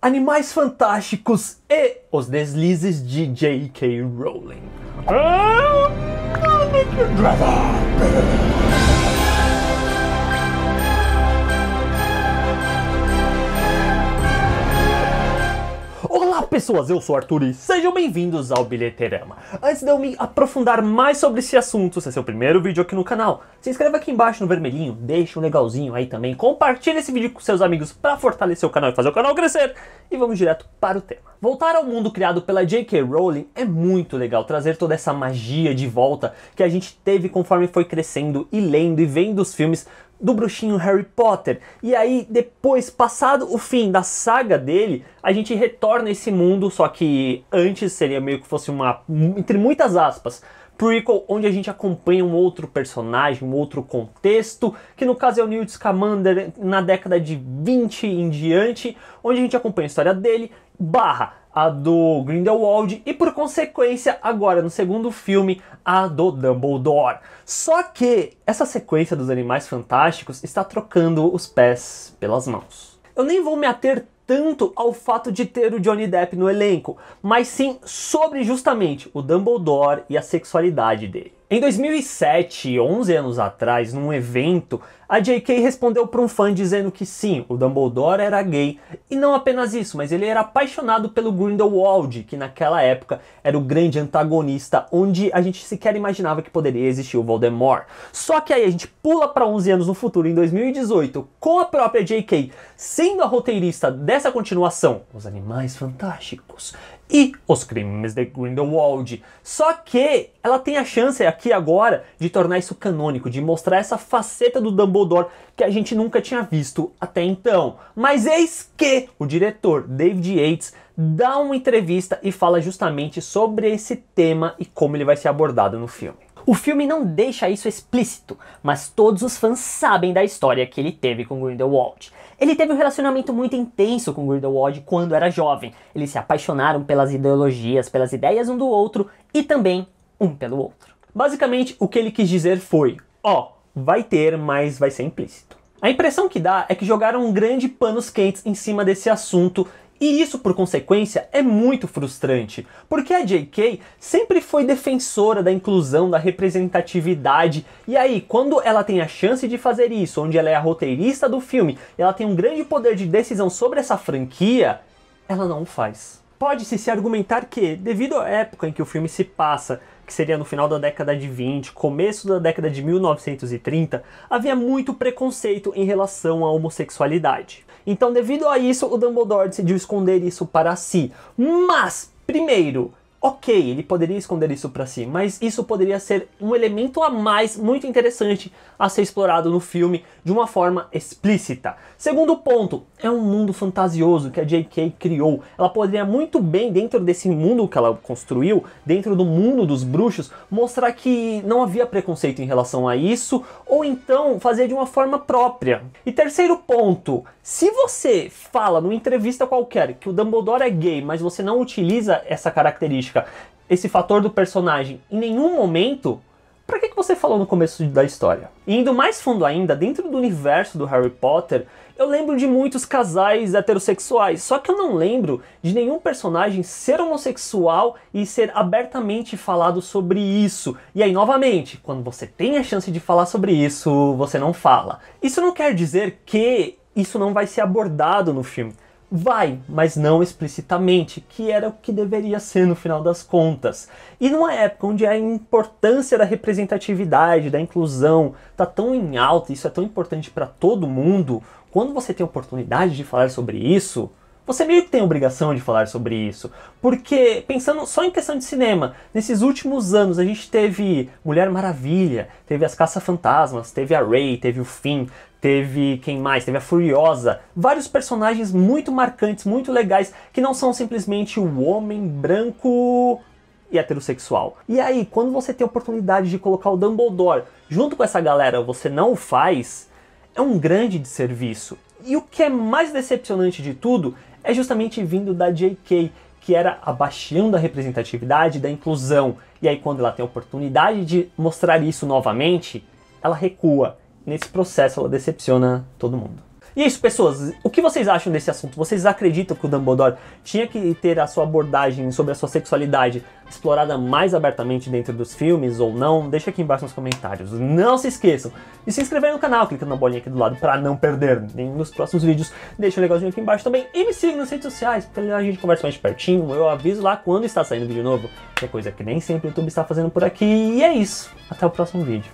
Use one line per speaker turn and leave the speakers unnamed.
Animais Fantásticos e os deslizes de J.K. Rowling. Ah! pessoas, eu sou Arthur e sejam bem-vindos ao Bilheterama. Antes de eu me aprofundar mais sobre esse assunto, se é seu primeiro vídeo aqui no canal, se inscreva aqui embaixo no vermelhinho, deixa um legalzinho aí também, compartilha esse vídeo com seus amigos para fortalecer o canal e fazer o canal crescer, e vamos direto para o tema. Voltar ao mundo criado pela J.K. Rowling é muito legal, trazer toda essa magia de volta que a gente teve conforme foi crescendo e lendo e vendo os filmes do bruxinho Harry Potter. E aí, depois, passado o fim da saga dele, a gente retorna a esse mundo, só que antes seria meio que fosse uma, entre muitas aspas, prequel, onde a gente acompanha um outro personagem, um outro contexto, que no caso é o Newt Scamander na década de 20 em diante, onde a gente acompanha a história dele, barra a do Grindelwald e por consequência agora no segundo filme a do Dumbledore. Só que essa sequência dos Animais Fantásticos está trocando os pés pelas mãos. Eu nem vou me ater tanto ao fato de ter o Johnny Depp no elenco, mas sim sobre justamente o Dumbledore e a sexualidade dele. Em 2007, 11 anos atrás, num evento, a J.K. respondeu para um fã dizendo que sim, o Dumbledore era gay. E não apenas isso, mas ele era apaixonado pelo Grindelwald, que naquela época era o grande antagonista, onde a gente sequer imaginava que poderia existir o Voldemort. Só que aí a gente pula para 11 anos no futuro, em 2018, com a própria J.K. sendo a roteirista dessa continuação, Os Animais Fantásticos, e Os Crimes de Grindelwald. Só que ela tem a chance aqui agora de tornar isso canônico, de mostrar essa faceta do Dumbledore que a gente nunca tinha visto até então. Mas eis que o diretor David Yates dá uma entrevista e fala justamente sobre esse tema e como ele vai ser abordado no filme. O filme não deixa isso explícito, mas todos os fãs sabem da história que ele teve com Grindelwald. Ele teve um relacionamento muito intenso com Grindelwald quando era jovem. Eles se apaixonaram pelas ideologias, pelas ideias um do outro e também um pelo outro. Basicamente, o que ele quis dizer foi: ó, oh, vai ter, mas vai ser implícito. A impressão que dá é que jogaram um grande panos quentes em cima desse assunto e isso, por consequência, é muito frustrante, porque a JK sempre foi defensora da inclusão, da representatividade, e aí, quando ela tem a chance de fazer isso, onde ela é a roteirista do filme, ela tem um grande poder de decisão sobre essa franquia, ela não faz. Pode-se se argumentar que, devido à época em que o filme se passa, que seria no final da década de 20, começo da década de 1930, havia muito preconceito em relação à homossexualidade. Então, devido a isso, o Dumbledore decidiu esconder isso para si. Mas, primeiro, Ok, ele poderia esconder isso para si, mas isso poderia ser um elemento a mais muito interessante a ser explorado no filme de uma forma explícita. Segundo ponto, é um mundo fantasioso que a J.K. criou. Ela poderia muito bem, dentro desse mundo que ela construiu, dentro do mundo dos bruxos, mostrar que não havia preconceito em relação a isso, ou então fazer de uma forma própria. E terceiro ponto, se você fala numa entrevista qualquer que o Dumbledore é gay, mas você não utiliza essa característica, esse fator do personagem em nenhum momento, para que, que você falou no começo da história? E indo mais fundo ainda, dentro do universo do Harry Potter, eu lembro de muitos casais heterossexuais, só que eu não lembro de nenhum personagem ser homossexual e ser abertamente falado sobre isso. E aí, novamente, quando você tem a chance de falar sobre isso, você não fala. Isso não quer dizer que isso não vai ser abordado no filme. Vai, mas não explicitamente, que era o que deveria ser no final das contas. E numa época onde a importância da representatividade, da inclusão, está tão em alta, isso é tão importante para todo mundo, quando você tem oportunidade de falar sobre isso, você meio que tem obrigação de falar sobre isso. Porque, pensando só em questão de cinema, nesses últimos anos a gente teve Mulher Maravilha, teve As Caça-Fantasmas, teve a Ray, teve o Finn, teve quem mais? Teve a Furiosa. Vários personagens muito marcantes, muito legais, que não são simplesmente o homem branco e heterossexual. E aí, quando você tem a oportunidade de colocar o Dumbledore junto com essa galera, você não o faz, é um grande desserviço. E o que é mais decepcionante de tudo é justamente vindo da J.K., que era a bastião da representatividade, da inclusão. E aí, quando ela tem a oportunidade de mostrar isso novamente, ela recua nesse processo ela decepciona todo mundo. E é isso, pessoas. O que vocês acham desse assunto? Vocês acreditam que o Dumbledore tinha que ter a sua abordagem sobre a sua sexualidade explorada mais abertamente dentro dos filmes ou não? Deixa aqui embaixo nos comentários. Não se esqueçam de se inscrever no canal, clicando na bolinha aqui do lado para não perder nenhum dos próximos vídeos. Deixa o um negocinho aqui embaixo também e me siga nas redes sociais, porque a gente conversa mais de pertinho. Eu aviso lá quando está saindo vídeo novo, que é coisa que nem sempre o YouTube está fazendo por aqui. E é isso. Até o próximo vídeo.